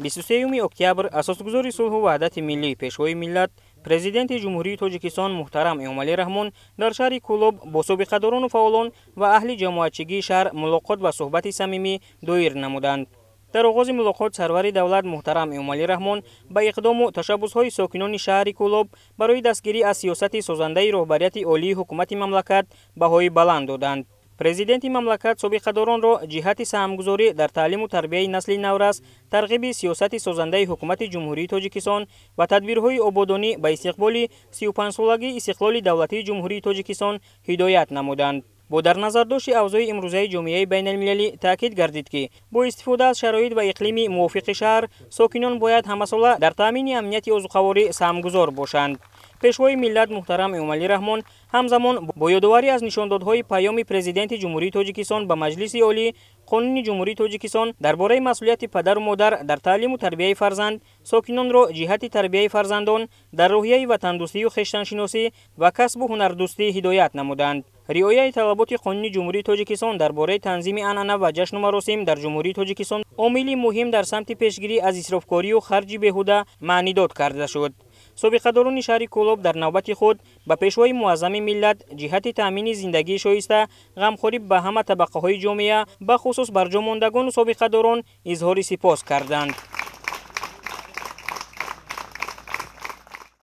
23 октябр асосгузори сулҳу ваҳдати миллии пешвои миллат президенти ҷумҳурии тоҷикистон муҳтарам эмомалӣ раҳмон дар шаҳри кӯлоб бо собиқадорону фаъолон ва аҳли ҷамоатчигии шаҳр мулоқот ва суҳбати самимӣ доир намуданд дар оғози мулоқот сарвари давлат муҳтарам эмомалӣ раҳмон ба иқдому ташаббусҳои сокинони шаҳри кӯлоб барои дастгирӣ аз сиёсати созандаи роҳбарияти олии ҳукумати мамлакат баҳои баланд доданд президенти мамлакат собиқадоронро ҷиҳати саҳмгузорӣ дар таълиму тарбияи насли наврас тарғиби сиёсати созандаи ҳукумати ҷумҳурии тоҷикистон ва тадбирҳои ободонӣ ба истиқболи сиюпансолагӣ истиқлоли давлатии ҷумҳурии тоҷикистон ҳидоят намуданд бо дарназардошти авзои имрӯзаи ҷомеаи байналмилалӣ таъкид гардид ки бо истифода аз шароит ва иқлими мувофиқи шаҳр сокинон бояд ҳамасола дар таъмини амнияти озуқаворӣ саҳмгузор бошанд пешвои миллат муҳтарам эмомалӣ раҳмон ҳамзамон бо ёдоварӣ аз нишондодҳои паёми президенти ҷумҳурии тоҷикистон ба маҷлиси олӣ қонуни ҷумҳурии тоҷикистон дар бораи масъулияти падару модар дар таълиму тарбияи фарзанд сокинонро ҷиҳати тарбияи фарзандон дар роҳияи ватандӯстию хештаншиносӣ ва касбу ҳунардӯстӣ ҳидоят намуданд риояи талаботи қонуни ҷумҳурии тоҷикистон дар бораи танзими анъана ва ҷашну маросим дар ҷумҳурии тоҷикистон омили муҳим дар самти пешгирӣ аз исрофкорию харҷи беҳуда маънидод карда шуд собиқадорони шаҳри кӯлоб дар навбати худ ба пешвои муаззами миллат ҷиҳати таъмини зиндагии шоиста ғамхорӣ ба ҳама табақаҳои ҷомеа ба хусус барҷомондагону собиқадорон изҳори сипос карданд